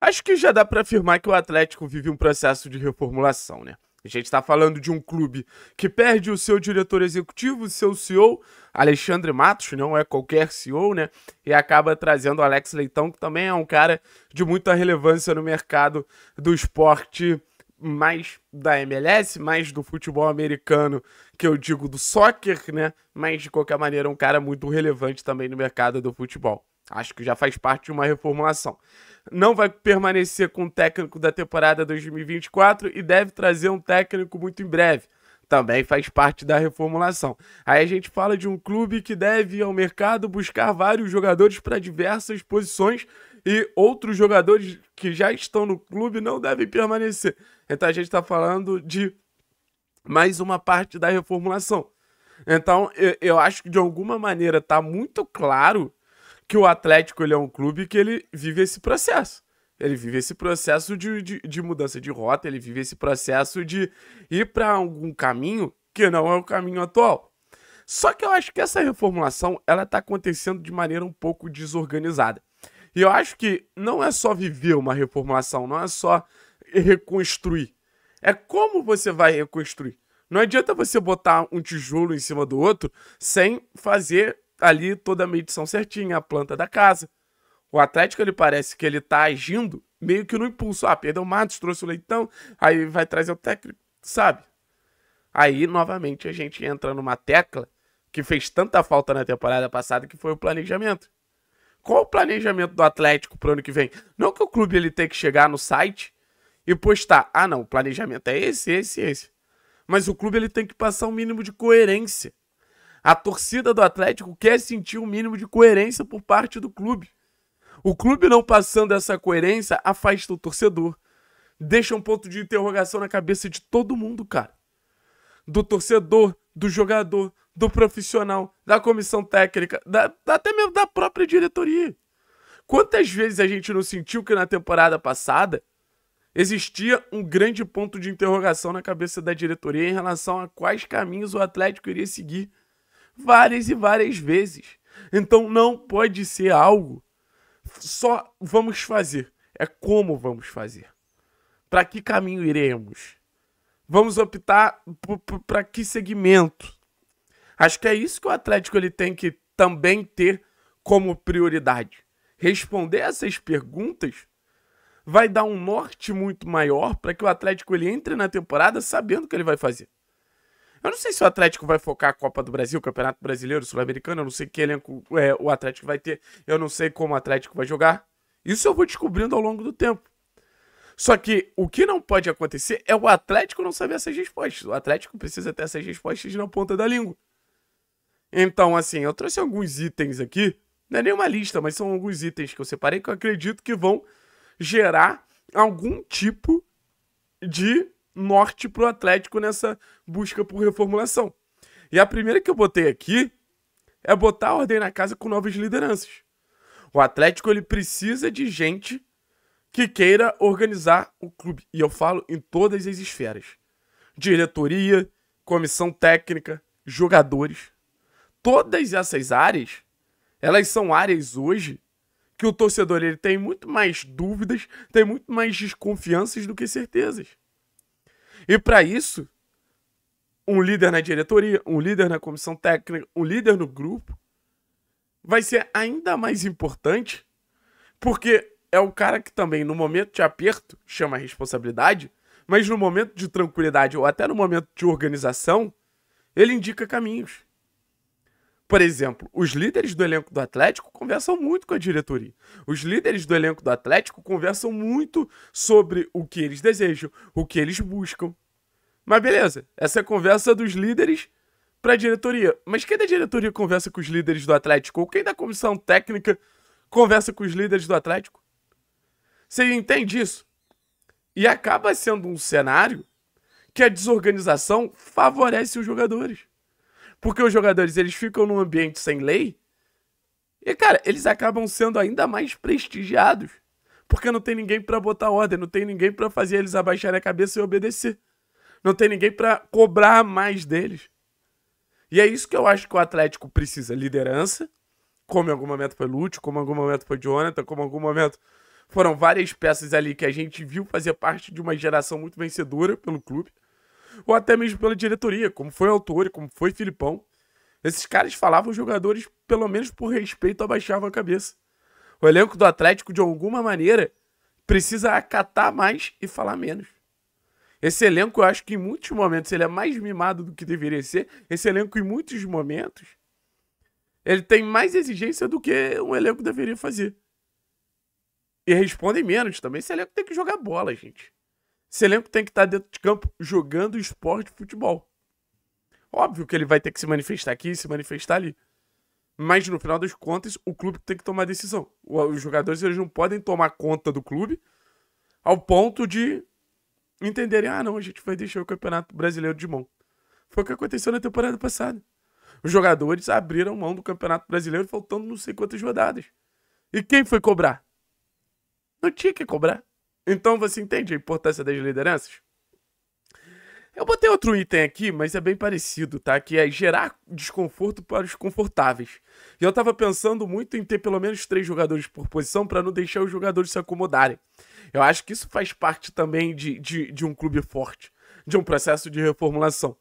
Acho que já dá para afirmar que o Atlético vive um processo de reformulação, né? A gente está falando de um clube que perde o seu diretor executivo, seu CEO, Alexandre Matos, não é qualquer CEO, né? E acaba trazendo o Alex Leitão, que também é um cara de muita relevância no mercado do esporte, mais da MLS, mais do futebol americano, que eu digo do soccer, né? Mas de qualquer maneira, um cara muito relevante também no mercado do futebol. Acho que já faz parte de uma reformulação não vai permanecer com o técnico da temporada 2024 e deve trazer um técnico muito em breve. Também faz parte da reformulação. Aí a gente fala de um clube que deve ir ao mercado buscar vários jogadores para diversas posições e outros jogadores que já estão no clube não devem permanecer. Então a gente está falando de mais uma parte da reformulação. Então eu, eu acho que de alguma maneira está muito claro que o Atlético ele é um clube que ele vive esse processo. Ele vive esse processo de, de, de mudança de rota, ele vive esse processo de ir para algum caminho que não é o caminho atual. Só que eu acho que essa reformulação ela está acontecendo de maneira um pouco desorganizada. E eu acho que não é só viver uma reformulação, não é só reconstruir. É como você vai reconstruir. Não adianta você botar um tijolo em cima do outro sem fazer ali toda a medição certinha, a planta da casa. O Atlético, ele parece que ele tá agindo meio que no impulso. Ah, perdeu o Matos, trouxe o Leitão, aí vai trazer o técnico, sabe? Aí, novamente, a gente entra numa tecla que fez tanta falta na temporada passada, que foi o planejamento. Qual o planejamento do Atlético pro ano que vem? Não que o clube ele tem que chegar no site e postar, ah não, o planejamento é esse, esse, esse. Mas o clube ele tem que passar um mínimo de coerência. A torcida do Atlético quer sentir um mínimo de coerência por parte do clube. O clube não passando essa coerência afasta o torcedor. Deixa um ponto de interrogação na cabeça de todo mundo, cara. Do torcedor, do jogador, do profissional, da comissão técnica, da, até mesmo da própria diretoria. Quantas vezes a gente não sentiu que na temporada passada existia um grande ponto de interrogação na cabeça da diretoria em relação a quais caminhos o Atlético iria seguir? várias e várias vezes. Então não pode ser algo só vamos fazer, é como vamos fazer. Para que caminho iremos? Vamos optar para que segmento? Acho que é isso que o Atlético ele tem que também ter como prioridade. Responder essas perguntas vai dar um norte muito maior para que o Atlético ele entre na temporada sabendo o que ele vai fazer. Eu não sei se o Atlético vai focar a Copa do Brasil, Campeonato Brasileiro, Sul-Americano, eu não sei que elenco é, o Atlético vai ter, eu não sei como o Atlético vai jogar. Isso eu vou descobrindo ao longo do tempo. Só que o que não pode acontecer é o Atlético não saber essas respostas. O Atlético precisa ter essas respostas na ponta da língua. Então, assim, eu trouxe alguns itens aqui. Não é nenhuma lista, mas são alguns itens que eu separei que eu acredito que vão gerar algum tipo de norte para o Atlético nessa busca por reformulação. E a primeira que eu botei aqui é botar a ordem na casa com novas lideranças. O Atlético ele precisa de gente que queira organizar o clube. E eu falo em todas as esferas: diretoria, comissão técnica, jogadores. Todas essas áreas, elas são áreas hoje que o torcedor ele tem muito mais dúvidas, tem muito mais desconfianças do que certezas. E para isso, um líder na diretoria, um líder na comissão técnica, um líder no grupo, vai ser ainda mais importante, porque é o cara que também, no momento de aperto, chama a responsabilidade, mas no momento de tranquilidade ou até no momento de organização, ele indica caminhos. Por exemplo, os líderes do elenco do Atlético conversam muito com a diretoria. Os líderes do elenco do Atlético conversam muito sobre o que eles desejam, o que eles buscam. Mas beleza, essa é a conversa dos líderes para a diretoria. Mas quem da diretoria conversa com os líderes do Atlético? Ou quem da comissão técnica conversa com os líderes do Atlético? Você entende isso? E acaba sendo um cenário que a desorganização favorece os jogadores porque os jogadores eles ficam num ambiente sem lei e, cara, eles acabam sendo ainda mais prestigiados. Porque não tem ninguém para botar ordem, não tem ninguém para fazer eles abaixarem a cabeça e obedecer. Não tem ninguém para cobrar mais deles. E é isso que eu acho que o Atlético precisa: liderança, como em algum momento foi Lúcio, como em algum momento foi Jonathan, como em algum momento foram várias peças ali que a gente viu fazer parte de uma geração muito vencedora pelo clube ou até mesmo pela diretoria, como foi o autor como foi o Filipão. Esses caras falavam os jogadores, pelo menos por respeito, abaixavam a cabeça. O elenco do Atlético, de alguma maneira, precisa acatar mais e falar menos. Esse elenco, eu acho que em muitos momentos ele é mais mimado do que deveria ser. Esse elenco, em muitos momentos, ele tem mais exigência do que um elenco deveria fazer. E respondem menos também. Esse elenco tem que jogar bola, gente. Esse elenco tem que estar dentro de campo jogando esporte de futebol. Óbvio que ele vai ter que se manifestar aqui, se manifestar ali. Mas no final das contas, o clube tem que tomar decisão. Os jogadores eles não podem tomar conta do clube ao ponto de entenderem: ah, não, a gente vai deixar o Campeonato Brasileiro de mão. Foi o que aconteceu na temporada passada. Os jogadores abriram mão do Campeonato Brasileiro faltando não sei quantas rodadas. E quem foi cobrar? Não tinha que cobrar. Então você entende a importância das lideranças? Eu botei outro item aqui, mas é bem parecido, tá? Que é gerar desconforto para os confortáveis. E eu tava pensando muito em ter pelo menos três jogadores por posição para não deixar os jogadores se acomodarem. Eu acho que isso faz parte também de, de, de um clube forte, de um processo de reformulação.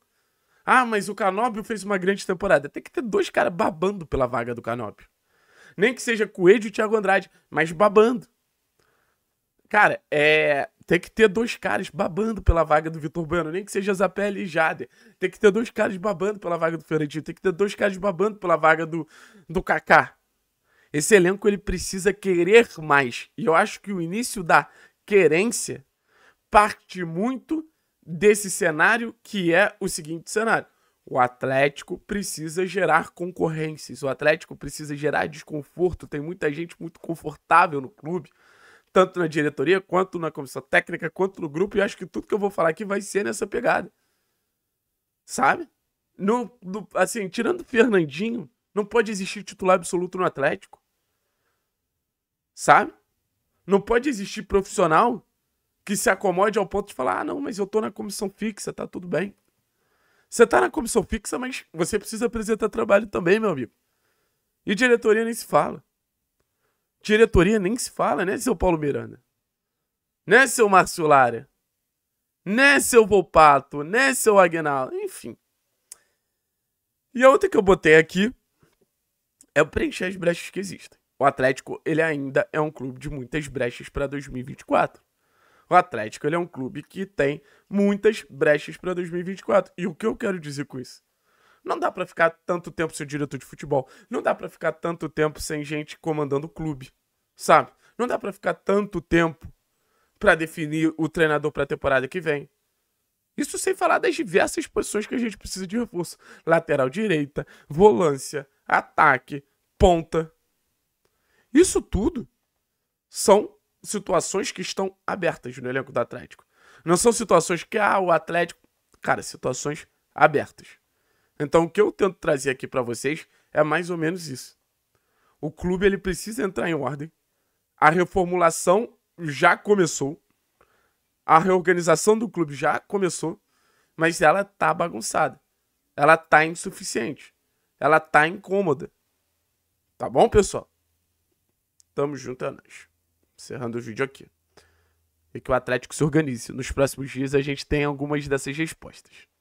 Ah, mas o Canóbio fez uma grande temporada. Tem que ter dois caras babando pela vaga do Canóbio. Nem que seja Coelho e Thiago Andrade, mas babando. Cara, é. Tem que ter dois caras babando pela vaga do Vitor Bueno, nem que seja Zapelli e Jader. Tem que ter dois caras babando pela vaga do Fiorentino, tem que ter dois caras babando pela vaga do, do Kaká. Esse elenco ele precisa querer mais. E eu acho que o início da querência parte muito desse cenário que é o seguinte cenário. O Atlético precisa gerar concorrências, o Atlético precisa gerar desconforto, tem muita gente muito confortável no clube tanto na diretoria, quanto na comissão técnica, quanto no grupo, e acho que tudo que eu vou falar aqui vai ser nessa pegada. Sabe? No, no, assim, tirando o Fernandinho, não pode existir titular absoluto no Atlético. Sabe? Não pode existir profissional que se acomode ao ponto de falar: ah, não, mas eu tô na comissão fixa, tá tudo bem. Você tá na comissão fixa, mas você precisa apresentar trabalho também, meu amigo. E diretoria nem se fala. Diretoria nem se fala, né, seu Paulo Miranda? Né, seu Márcio Lara? Né, seu Popato? Né, seu Aguinaldo? Enfim. E a outra que eu botei aqui é preencher as brechas que existem. O Atlético, ele ainda é um clube de muitas brechas para 2024. O Atlético, ele é um clube que tem muitas brechas para 2024. E o que eu quero dizer com isso? Não dá para ficar tanto tempo sem o diretor de futebol. Não dá para ficar tanto tempo sem gente comandando o clube, sabe? Não dá para ficar tanto tempo para definir o treinador para a temporada que vem. Isso sem falar das diversas posições que a gente precisa de reforço: lateral direita, volância, ataque, ponta. Isso tudo são situações que estão abertas no elenco do Atlético. Não são situações que ah, o Atlético, cara, situações abertas. Então, o que eu tento trazer aqui para vocês é mais ou menos isso. O clube ele precisa entrar em ordem. A reformulação já começou. A reorganização do clube já começou, mas ela tá bagunçada. Ela tá insuficiente. Ela tá incômoda. Tá bom, pessoal? Tamo junto, é nós. Encerrando o vídeo aqui. E que o Atlético se organize. Nos próximos dias a gente tem algumas dessas respostas.